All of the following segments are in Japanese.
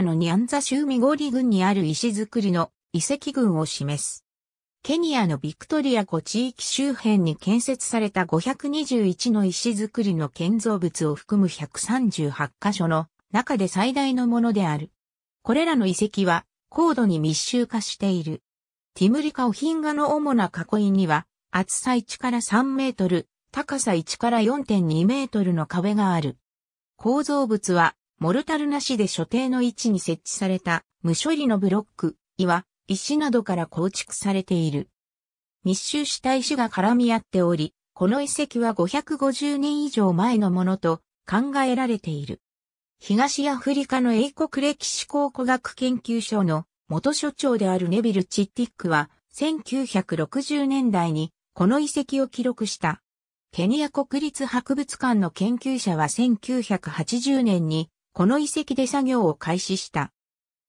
のニャンザ州ミゴリ郡にある石造りの遺跡群を示す。ケニアのビクトリア湖地域周辺に建設された521の石造りの建造物を含む138カ所の中で最大のものである。これらの遺跡は高度に密集化している。ティムリカオヒンガの主な囲いには厚さ1から3メートル、高さ1から4.2メートルの壁がある。構造物はモルタルなしで所定の位置に設置された無処理のブロック、岩、石などから構築されている。密集した石が絡み合っており、この遺跡は550年以上前のものと考えられている。東アフリカの英国歴史考古学研究所の元所長であるネビル・チッティックは1960年代にこの遺跡を記録した。ケニア国立博物館の研究者は1980年にこの遺跡で作業を開始した。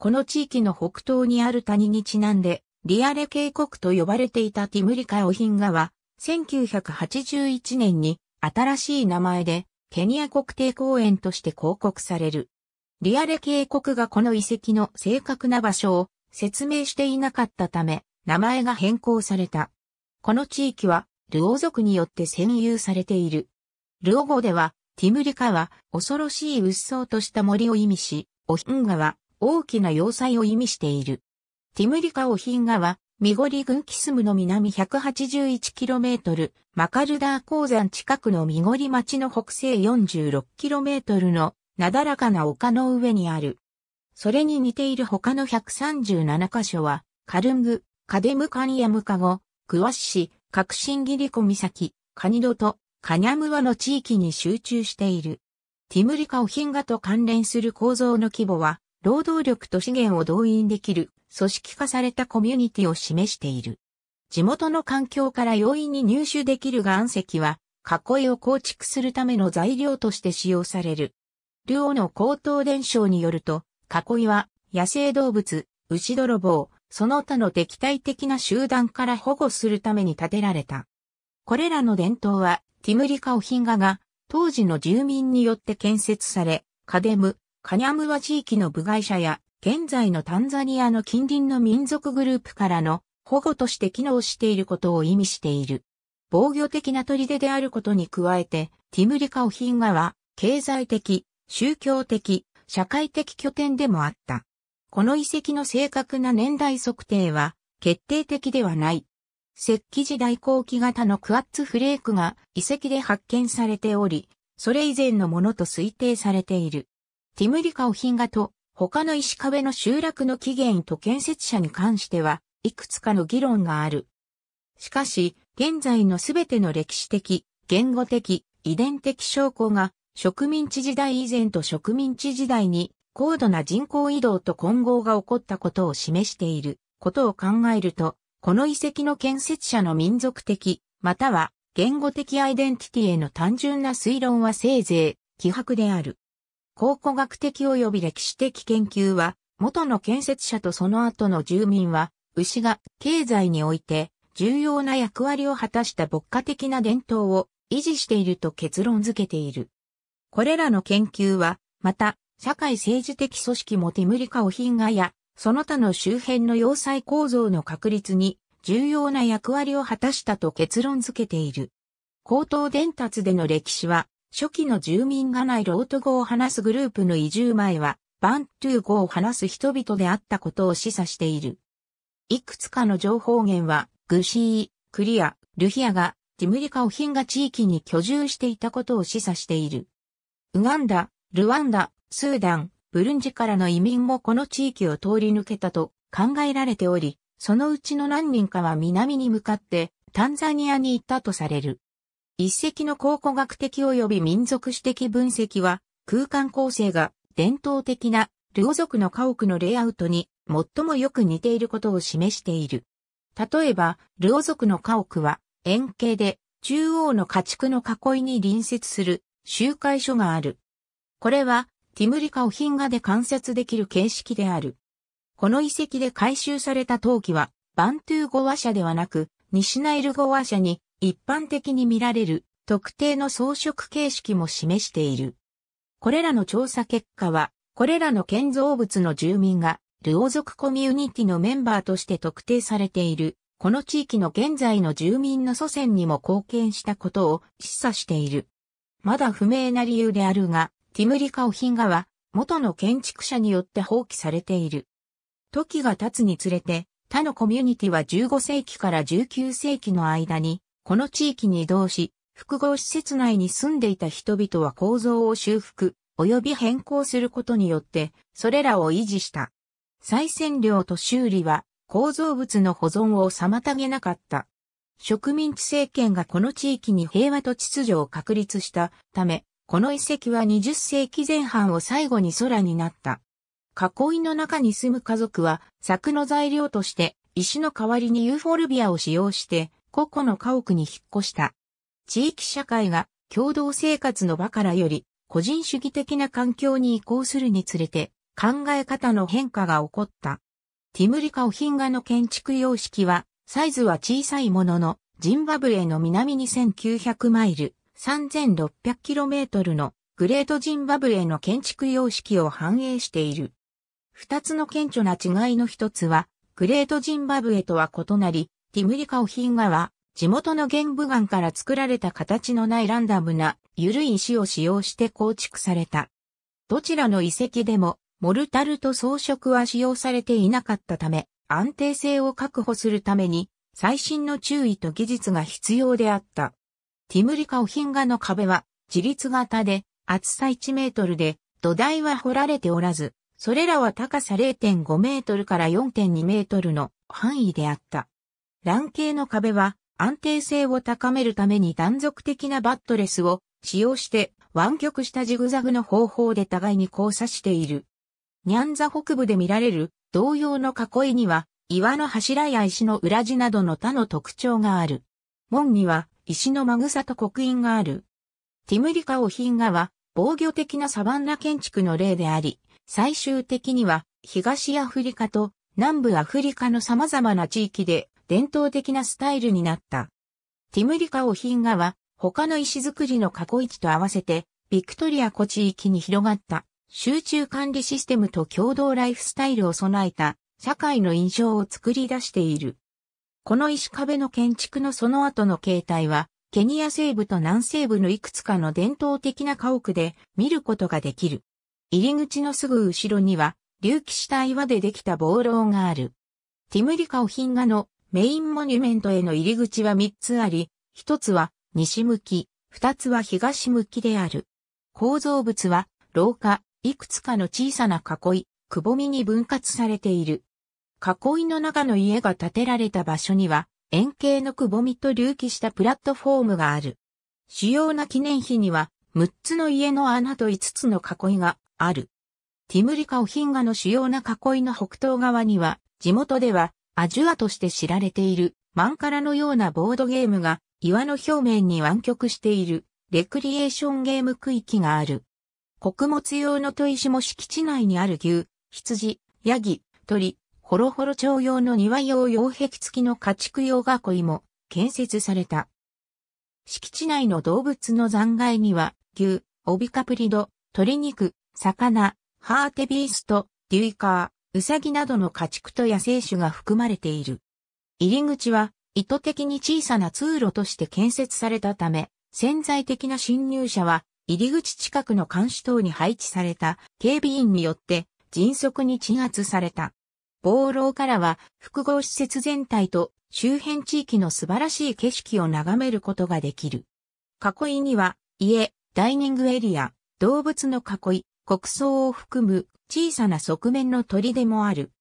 この地域の北東にある谷にちなんで、リアレ渓谷と呼ばれていたティムリカオヒンガは、1981年に新しい名前でケニア国定公園として広告される。リアレ渓谷がこの遺跡の正確な場所を説明していなかったため、名前が変更された。この地域は、ルオ族によって占有されている。ルオ語では、ティムリカは、恐ろしい鬱蒼とした森を意味し、オヒンガは、大きな要塞を意味している。ティムリカオヒンガは、ミゴリ郡キスムの南 181km、マカルダー鉱山近くのミゴリ町の北西 46km の、なだらかな丘の上にある。それに似ている他の137箇所は、カルング、カデムカニアムカゴ、クワッシ、カクシンギリコ岬、カニドト、カニャムワの地域に集中している。ティムリカオヒンガと関連する構造の規模は、労働力と資源を動員できる組織化されたコミュニティを示している。地元の環境から容易に入手できる岩石は、囲いを構築するための材料として使用される。ルオの高等伝承によると、囲いは野生動物、牛泥棒、その他の敵対的な集団から保護するために建てられた。これらの伝統はティムリカオヒンガが、当時の住民によって建設され、カデム、カニャムワ地域の部外者や、現在のタンザニアの近隣の民族グループからの保護として機能していることを意味している。防御的な砦であることに加えて、ティムリカオヒンガは、経済的、宗教的、社会的拠点でもあった。この遺跡の正確な年代測定は、決定的ではない。石器時代後期型のクアッツフレークが遺跡で発見されており、それ以前のものと推定されている。ティムリカオヒンガと他の石壁の集落の起源と建設者に関しては、いくつかの議論がある。しかし、現在のすべての歴史的、言語的、遺伝的証拠が植民地時代以前と植民地時代に高度な人口移動と混合が起こったことを示していることを考えると、この遺跡の建設者の民族的、または言語的アイデンティティへの単純な推論はせいぜい、希薄である。考古学的及び歴史的研究は、元の建設者とその後の住民は、牛が経済において重要な役割を果たした牧歌的な伝統を維持していると結論づけている。これらの研究は、また、社会政治的組織もティムリカオヒンガやその他の周辺の要塞構造の確立に重要な役割を果たしたと結論付けている。高等伝達での歴史は、初期の住民がないロート語を話すグループの移住前は、バントゥー語を話す人々であったことを示唆している。いくつかの情報源は、グシー、クリア、ルヒアが、ティムリカオヒンガ地域に居住していたことを示唆している。ウガンダ、ルワンダ、スーダン、ブルンジからの移民もこの地域を通り抜けたと考えられており、そのうちの何人かは南に向かってタンザニアに行ったとされる。一石の考古学的及び民族史的分析は空間構成が伝統的なルオ族の家屋のレイアウトに最もよく似ていることを示している。例えば、ルオ族の家屋は円形で中央の家畜の囲いに隣接する集会所がある。これはティムリカを品画で観察できる形式である。この遺跡で回収された陶器は、バントゥー語話者ではなく、西ナイル語話者に一般的に見られる特定の装飾形式も示している。これらの調査結果は、これらの建造物の住民が、ルオ族コミュニティのメンバーとして特定されている、この地域の現在の住民の祖先にも貢献したことを示唆している。まだ不明な理由であるが、ティムリカオヒンガは、元の建築者によって放棄されている。時が経つにつれて、他のコミュニティは15世紀から19世紀の間に、この地域に移動し、複合施設内に住んでいた人々は構造を修復、及び変更することによって、それらを維持した。再占領と修理は、構造物の保存を妨げなかった。植民地政権がこの地域に平和と秩序を確立したため、この遺跡は20世紀前半を最後に空になった。囲いの中に住む家族は、柵の材料として、石の代わりにユーフォルビアを使用して、個々の家屋に引っ越した。地域社会が共同生活の場からより、個人主義的な環境に移行するにつれて、考え方の変化が起こった。ティムリカオヒンガの建築様式は、サイズは小さいものの、ジンバブエの南に1900マイル、3600km のグレートジンバブエの建築様式を反映している。二つの顕著な違いの一つは、グレートジンバブエとは異なり、ティムリカオヒンガは、地元の玄武岩から作られた形のないランダムな緩い石を使用して構築された。どちらの遺跡でも、モルタルと装飾は使用されていなかったため、安定性を確保するために、最新の注意と技術が必要であった。ティムリカオヒンガの壁は自立型で厚さ1メートルで土台は掘られておらず、それらは高さ0.5メートルから4.2メートルの範囲であった。卵形の壁は安定性を高めるために断続的なバットレスを使用して湾曲したジグザグの方法で互いに交差している。ニャンザ北部で見られる同様の囲いには岩の柱や石の裏地などの他の特徴がある。門には石のぐさと刻印がある。ティムリカオヒンガは防御的なサバンナ建築の例であり、最終的には東アフリカと南部アフリカの様々な地域で伝統的なスタイルになった。ティムリカオヒンガは他の石造りの過去域と合わせてビクトリア湖地域に広がった集中管理システムと共同ライフスタイルを備えた社会の印象を作り出している。この石壁の建築のその後の形態は、ケニア西部と南西部のいくつかの伝統的な家屋で見ることができる。入り口のすぐ後ろには、隆起した岩でできた暴楼がある。ティムリカオヒンガのメインモニュメントへの入り口は3つあり、1つは西向き、2つは東向きである。構造物は廊下、いくつかの小さな囲い、くぼみに分割されている。囲いの中の家が建てられた場所には、円形のくぼみと隆起したプラットフォームがある。主要な記念碑には、6つの家の穴と5つの囲いがある。ティムリカオヒンガの主要な囲いの北東側には、地元ではアジュアとして知られているマンカラのようなボードゲームが岩の表面に湾曲しているレクリエーションゲーム区域がある。穀物用の砥石も敷地内にある牛、羊、ヤギ、鳥、ホロホロ町用の庭用擁壁付きの家畜用囲いも建設された。敷地内の動物の残骸には、牛、オビカプリド、鶏肉、魚、ハーテビースト、デュイカー、ウサギなどの家畜と野生種が含まれている。入り口は意図的に小さな通路として建設されたため、潜在的な侵入者は入り口近くの監視塔に配置された警備員によって迅速に鎮圧された。望楼からは複合施設全体と周辺地域の素晴らしい景色を眺めることができる。囲いには家、ダイニングエリア、動物の囲い、国葬を含む小さな側面の砦もある。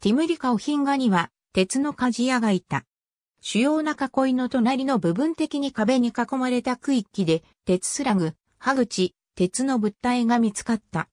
ティムリカオヒンガには鉄の鍛冶屋がいた。主要な囲いの隣の部分的に壁に囲まれた区域で鉄スラグ、歯口、鉄の物体が見つかった。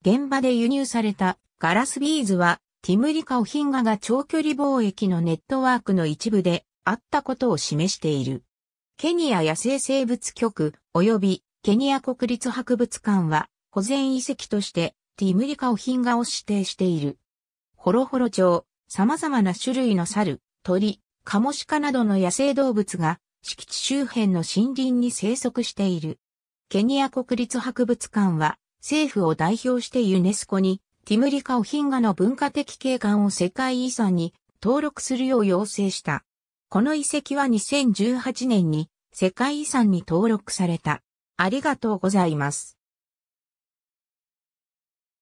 現場で輸入されたガラスビーズはティムリカオヒンガが長距離貿易のネットワークの一部であったことを示している。ケニア野生生物局及びケニア国立博物館は保全遺跡としてティムリカオヒンガを指定している。ホロホロ町、様々な種類の猿、鳥、カモシカなどの野生動物が敷地周辺の森林に生息している。ケニア国立博物館は政府を代表してユネスコにティムリカオヒンガの文化的景観を世界遺産に登録するよう要請した。この遺跡は2018年に世界遺産に登録された。ありがとうございます。